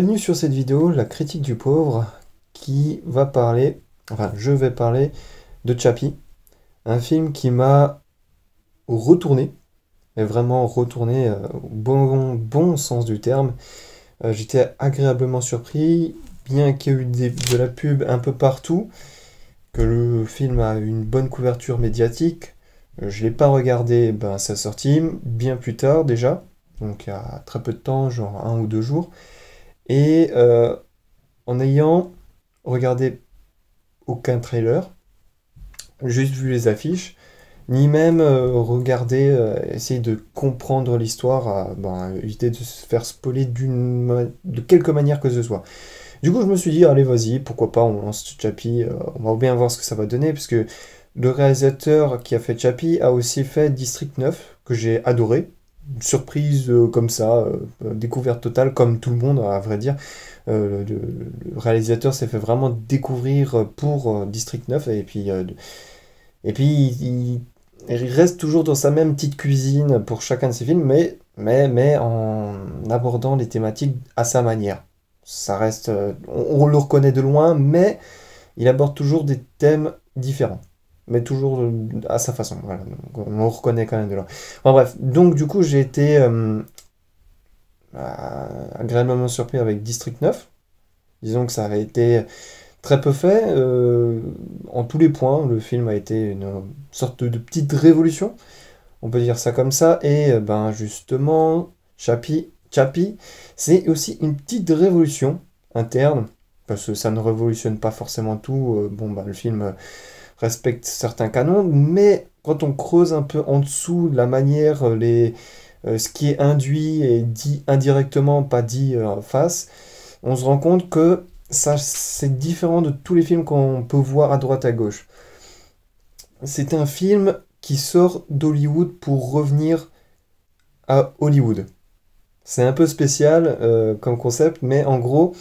Bienvenue sur cette vidéo, la critique du pauvre, qui va parler, enfin je vais parler de Chappie, un film qui m'a retourné, mais vraiment retourné euh, au bon, bon sens du terme. Euh, j'étais agréablement surpris, bien qu'il y ait eu de la pub un peu partout, que le film a une bonne couverture médiatique. Euh, je ne l'ai pas regardé ben, sa sortie, bien plus tard déjà, donc il y a très peu de temps, genre un ou deux jours. Et euh, en ayant regardé aucun trailer, juste vu les affiches, ni même euh, regardé, essayé euh, essayer de comprendre l'histoire, ben, éviter de se faire spoiler d'une de quelque manière que ce soit. Du coup, je me suis dit, allez, vas-y, pourquoi pas, on lance Chappie, on va bien voir ce que ça va donner, puisque le réalisateur qui a fait Chappie a aussi fait District 9, que j'ai adoré, surprise euh, comme ça, euh, découverte totale, comme tout le monde, à vrai dire. Euh, le, réalisateur s'est fait vraiment découvrir pour District 9, et puis, et puis il, reste toujours dans sa même petite cuisine pour chacun de ses films, mais, mais, mais en abordant les thématiques à sa manière. Ça reste, on le reconnaît de loin, mais il aborde toujours des thèmes différents mais toujours euh, à sa façon. Voilà. on reconnaît quand même de là. bref, donc du coup, j'ai été agréablement euh, surpris avec District 9. Disons que ça avait été très peu fait. Euh, en tous les points, le film a été une sorte de petite révolution. On peut dire ça comme ça. Et ben justement, Chappie, Chapi c'est aussi une petite révolution interne. Parce que ça ne révolutionne pas forcément tout. bon, ben, le film respecte certains canons, mais quand on creuse un peu en dessous la manière, euh, les, euh, ce qui est induit et dit indirectement, pas dit euh, face, on se rend compte que ça c'est différent de tous les films qu'on peut voir à droite à gauche. C'est un film qui sort d'Hollywood pour revenir à Hollywood. C'est un peu spécial comme concept, mais en gros,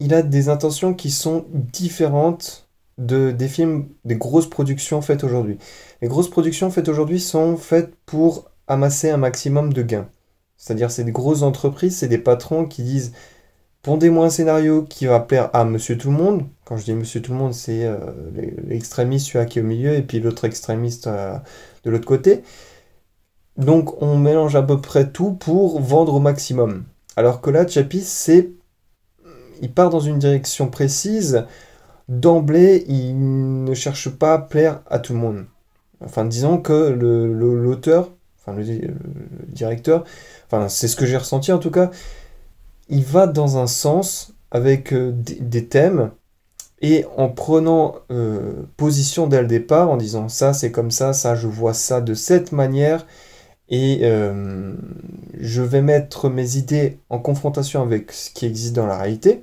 il a des intentions qui sont différentes de, des films, des grosses productions faites aujourd'hui. Les grosses productions faites aujourd'hui sont faites pour amasser un maximum de gains. C'est-à-dire, c'est des grosses entreprises, c'est des patrons qui disent pondez-moi un scénario qui va plaire à monsieur tout le monde. Quand je dis monsieur tout le monde, c'est euh, l'extrémiste, celui qui est au milieu, et puis l'autre extrémiste euh, de l'autre côté. Donc, on mélange à peu près tout pour vendre au maximum. Alors que là, Chapis, c'est. Il part dans une direction précise d'emblée, il ne cherche pas à plaire à tout le monde. Enfin, disons que l'auteur, enfin le, directeur, enfin c'est ce que j'ai ressenti en tout cas, il va dans un sens avec euh, des, thèmes et en prenant euh, position dès le départ, en disant ça c'est comme ça, ça je vois ça de cette manière et euh, je vais mettre mes idées en confrontation avec ce qui existe dans la réalité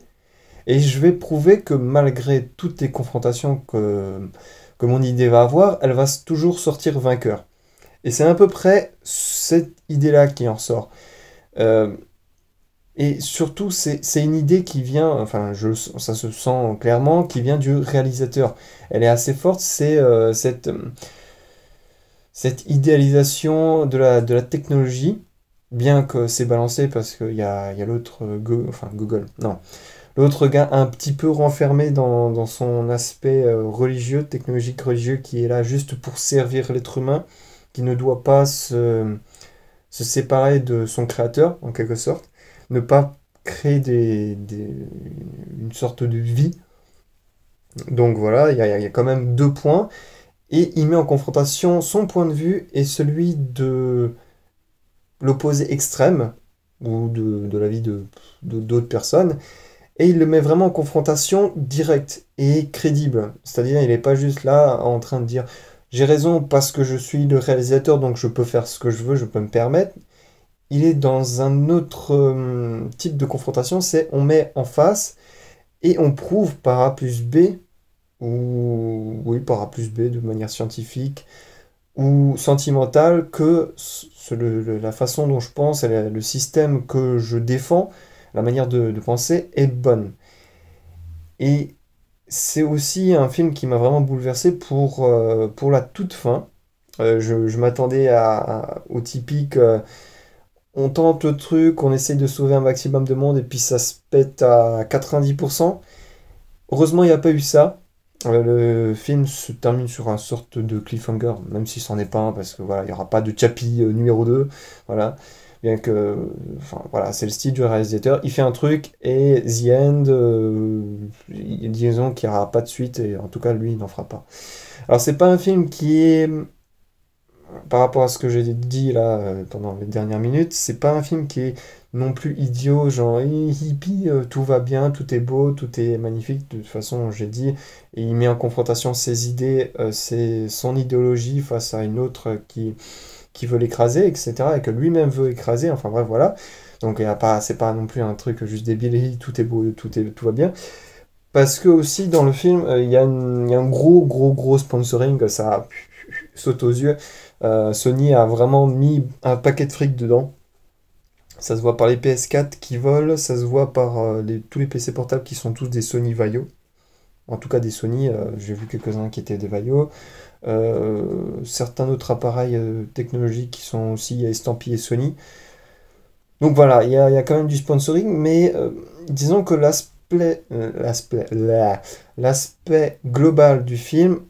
et je vais prouver que malgré toutes les confrontations que, que mon idée va avoir, elle va toujours sortir vainqueur. Et c'est à peu près cette idée-là qui en sort. Euh, et surtout, c'est une idée qui vient, enfin, je, ça se sent clairement, qui vient du réalisateur. Elle est assez forte, c'est euh, cette, euh, cette idéalisation de la, de la technologie, bien que c'est balancé parce qu'il y a, l'autre Google, enfin Google, non, L'autre gars un petit peu renfermé dans, son aspect euh, religieux, technologique religieux, qui est là juste pour servir l'être humain, qui ne doit pas se, séparer de son créateur, en quelque sorte, ne pas créer des, une sorte de vie. Donc voilà, il y a, quand même deux points. Et il met en confrontation son point de vue et celui de l'opposé extrême, ou de, la l'avis de d'autres personnes, et il le met vraiment en confrontation directe et crédible. C'est-à-dire, il n'est pas juste là en train de dire j'ai raison parce que je suis le réalisateur, donc je peux faire ce que je veux, je peux me permettre. Il est dans un autre hum, type de confrontation, c'est on met en face et on prouve par A plus B, ou oui, par A plus B de manière scientifique ou sentimentale, que la façon dont je pense, et le système que je défends, la manière de, penser est bonne. Et c'est aussi un film qui m'a vraiment bouleversé pour, euh, pour la toute fin. Euh, je, m'attendais à, au typique euh, on tente le truc, on essaye de sauver un maximum de monde et puis ça se pète à 90%. Heureusement, il n'y a pas eu ça. le film se termine sur un sorte de cliffhanger, même si c'en est pas un, parce que voilà, il n'y aura pas de Chappie numéro 2. Voilà bien que, enfin voilà, c'est le style du réalisateur. Il fait un truc et The End, euh, disons qu'il n'y aura pas de suite et en tout cas lui il n'en fera pas. Alors c'est pas un film qui est, par rapport à ce que j'ai dit là euh, pendant les dernières minutes, c'est pas un film qui est non plus idiot, genre hippie, euh, tout va bien, tout est beau, tout est magnifique, de toute façon j'ai dit, et il met en confrontation ses idées, son idéologie face à une autre qui qui veut l'écraser, etc., et que lui-même veut écraser, enfin bref, voilà. Donc, il pas, c'est pas non plus un truc juste débile, tout est beau, tout, est, tout va bien. Parce que aussi, dans le film, euh, il y, a un gros, gros, gros sponsoring, ça saute aux yeux. Euh, Sony a vraiment mis un paquet de fric dedans. Ça se voit par les PS4 qui volent, ça se voit par euh, tous les PC portables qui sont tous des Sony Vaio. En tout cas des Sony, euh, j'ai vu quelques-uns qui étaient des Vaio. Euh, certains autres appareils euh, technologiques qui sont aussi estampillés Sony. Donc voilà, il y, a quand même du sponsoring, mais disons que l'aspect l'aspect global du film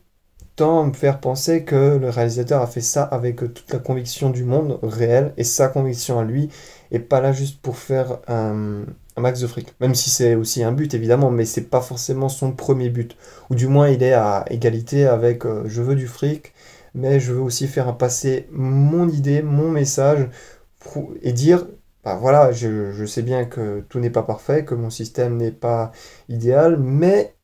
tend à me faire penser que le réalisateur a fait ça avec toute la conviction du monde réel et sa conviction à lui et pas là juste pour faire un, max de fric. Même si c'est aussi un but évidemment, mais c'est pas forcément son premier but. Ou du moins il est à égalité avec euh, je veux du fric, mais je veux aussi faire passer mon idée, mon message et dire bah voilà, je, sais bien que tout n'est pas parfait, que mon système n'est pas idéal, mais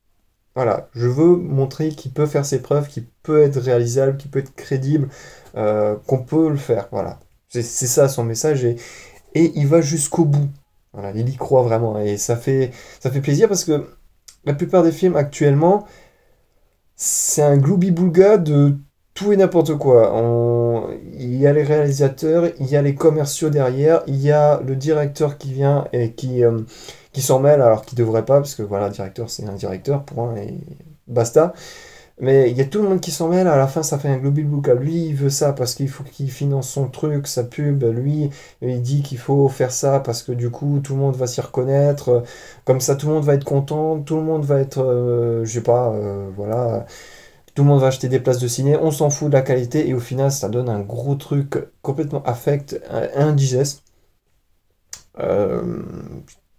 voilà, je veux montrer qu'il peut faire ses preuves, qu'il peut être réalisable, qu'il peut être crédible, euh, qu'on peut le faire. Voilà, c'est ça son message et, et il va jusqu'au bout. Voilà, il y croit vraiment hein, et ça fait, ça fait plaisir parce que la plupart des films actuellement, c'est un gloubi-boulga de tout et n'importe quoi. Il y a les réalisateurs, il y a les commerciaux derrière, il y a le directeur qui vient et qui, euh, qui s'en mêle alors qu'il devrait pas, parce que voilà, directeur c'est un directeur, point, et basta. Mais il y a tout le monde qui s'en mêle, à la fin ça fait un global book. Lui il veut ça parce qu'il faut qu'il finance son truc, sa pub, lui il dit qu'il faut faire ça parce que du coup tout le monde va s'y reconnaître, comme ça tout le monde va être content, tout le monde va être, euh, je sais pas, euh, voilà, tout le monde va acheter des places de ciné, on s'en fout de la qualité et au final ça donne un gros truc complètement affect, euh, indigeste.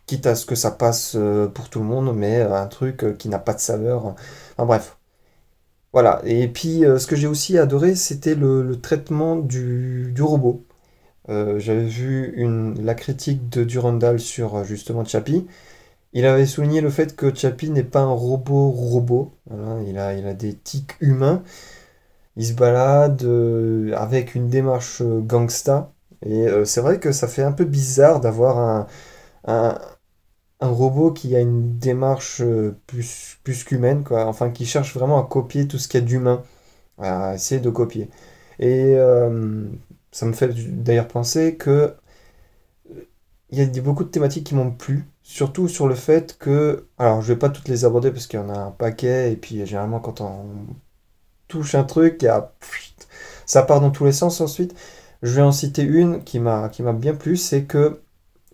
quitte à ce que ça passe pour tout le monde, mais un truc qui n'a pas de saveur. Enfin bref. Voilà, et puis euh, ce que j'ai aussi adoré, c'était le, traitement du, robot. Euh, j'avais vu une, la critique de Durandal sur euh, justement Chappie. Il avait souligné le fait que Chappie n'est pas un robot robot. il, a, des tics humains. Il se balade avec une démarche gangsta. Et c'est vrai que ça fait un peu bizarre d'avoir un un robot qui a une démarche euh, plus, plus qu'humaine, quoi. Enfin, qui cherche vraiment à copier tout ce qu'il y a d'humain, à essayer de copier. Et euh, ça me fait d'ailleurs penser que euh, il y a beaucoup de thématiques qui m'ont plu, surtout sur le fait que, alors je vais pas toutes les aborder parce qu'il y en a un paquet et puis généralement quand on touche un truc, ça part dans tous les sens ensuite. Je vais en citer une qui m'a qui m'a bien plu, c'est que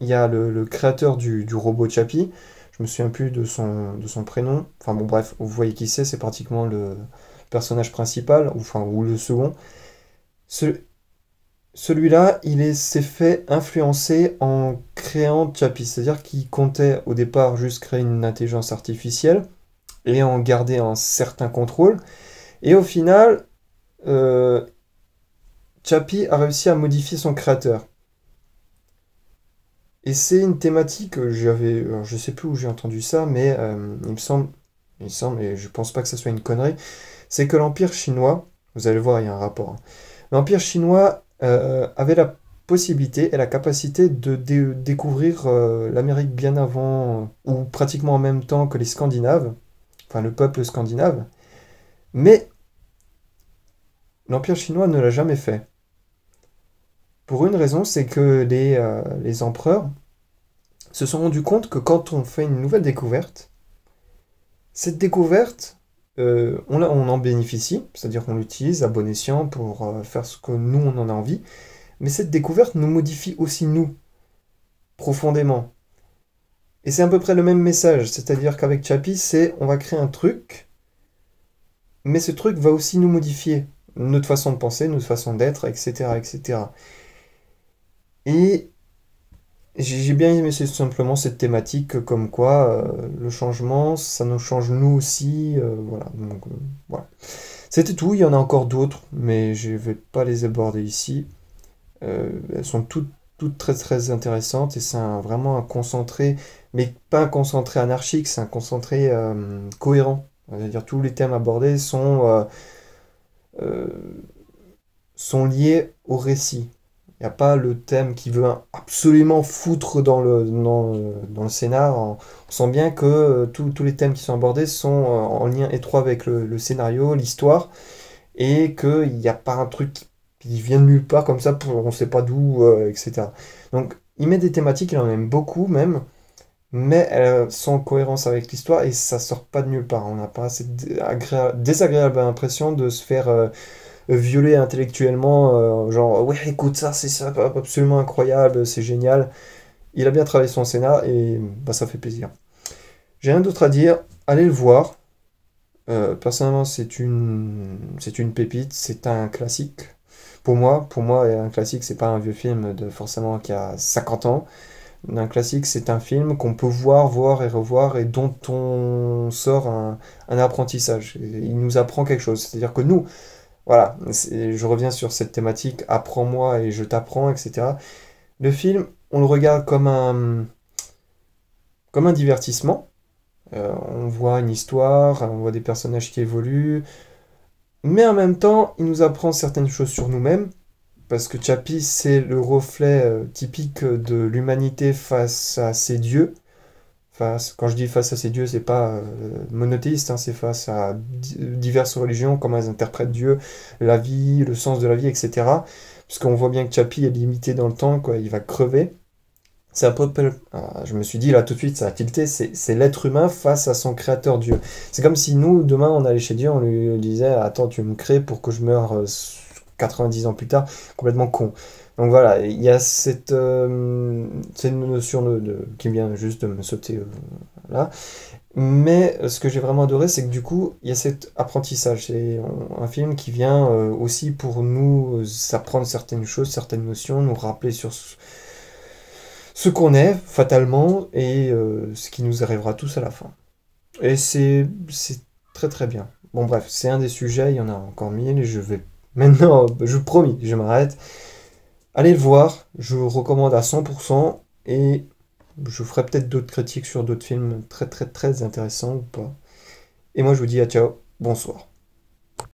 il y a le, créateur du, robot Chappie, je me souviens plus de son, prénom, enfin bon bref, vous voyez qui c'est, c'est pratiquement le personnage principal, ou, enfin, ou le second. celui-là, il s'est fait influencer en créant Chappie, c'est-à-dire qu'il comptait au départ juste créer une intelligence artificielle et en garder un certain contrôle. Et au final, euh, Chappie a réussi à modifier son créateur. Et c'est une thématique, euh, j'avais, je sais plus où j'ai entendu ça, mais euh, il me semble, il me semble, et je pense pas que ça soit une connerie, c'est que l'Empire chinois, vous allez voir, il y a un rapport. Hein. L'Empire chinois euh, avait la possibilité et la capacité de découvrir l'Amérique bien avant, ou pratiquement en même temps que les Scandinaves, enfin le peuple scandinave, mais l'Empire chinois ne l'a jamais fait. Pour une raison, c'est que euh, les, empereurs se sont rendus compte que quand on fait une nouvelle découverte, cette découverte, euh, on, en bénéficie, c'est-à-dire qu'on l'utilise à bon escient pour euh, faire ce que nous, on en a envie, mais cette découverte nous modifie aussi nous, profondément. Et c'est à peu près le même message, c'est-à-dire qu'avec Chapi, c'est on va créer un truc, mais ce truc va aussi nous modifier, notre façon de penser, notre façon d'être, etc., etc. Et j'ai bien aimé simplement cette thématique comme quoi euh, le changement, ça nous change nous aussi. Euh, euh, voilà. C'était tout, il y en a encore d'autres, mais je ne vais pas les aborder ici. elles sont toutes, très très intéressantes et c'est vraiment un concentré, mais pas un concentré anarchique, c'est un concentré cohérent. C'est-à-dire tous les thèmes abordés sont, sont liés au récit. Il n'y a pas le thème qui veut absolument foutre dans le, dans, le scénar. On, sent bien que euh, tous les thèmes qui sont abordés sont euh, en lien étroit avec le, scénario, l'histoire, et qu'il n'y a pas un truc qui vient de nulle part comme ça, pour, on ne sait pas d'où, euh, etc. Donc il met des thématiques, il en aime beaucoup même, mais elles sont en cohérence avec l'histoire et ça sort pas de nulle part. On n'a pas cette désagréable impression de se faire violé intellectuellement, euh, genre ouais écoute ça, c'est ça, absolument incroyable, c'est génial. Il a bien travaillé son scénar et bah, ça fait plaisir. J'ai rien d'autre à dire, allez le voir. Euh, personnellement, c'est une, c'est une pépite, c'est un classique. Pour moi, pour moi, un classique, c'est pas un vieux film de forcément qui a 50 ans. Un classique, c'est un film qu'on peut voir, voir et revoir et dont on sort un, un apprentissage. Il nous apprend quelque chose. C'est-à-dire que nous, voilà, je reviens sur cette thématique, apprends-moi et je t'apprends, etc. Le film, on le regarde comme un, comme un divertissement. Euh, on voit une histoire, on voit des personnages qui évoluent, mais en même temps, il nous apprend certaines choses sur nous-mêmes, parce que Chappie, c'est le reflet euh, typique de l'humanité face à ses dieux, face, quand je dis face à ces dieux, c'est pas euh, monothéiste, hein, c'est face à diverses religions, comment elles interprètent Dieu, la vie, le sens de la vie, etc. Puisqu'on voit bien que Chappie est limité dans le temps, quoi, il va crever. C'est un peu ah, je me suis dit là tout de suite, ça a tilté, c'est l'être humain face à son créateur Dieu. C'est comme si nous, demain, on allait chez Dieu, on lui disait, attends, tu me crées pour que je meure 90 euh, ans plus tard, complètement con. Donc voilà, il y a cette, euh, notion de, qui vient juste de me sauter euh, là. Mais euh, ce que j'ai vraiment adoré, c'est que du coup, il y a cet apprentissage. C'est un film qui vient aussi pour nous apprendre certaines choses, certaines notions, nous rappeler sur ce, qu'on est fatalement et ce qui nous arrivera tous à la fin. Et c'est très très bien. Bon bref, c'est un des sujets, il y en a encore mille et je vais maintenant, je vous promis, je m'arrête. Allez le voir, je vous recommande à 100% et je ferai peut-être d'autres critiques sur d'autres films très très très intéressants ou pas. Et moi je vous dis à ciao, bonsoir.